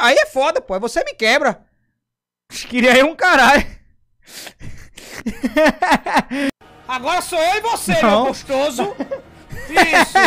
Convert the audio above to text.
aí é foda, pô. Você me quebra. Queria aí um caralho. Agora sou eu e você, Não. meu gostoso. Isso.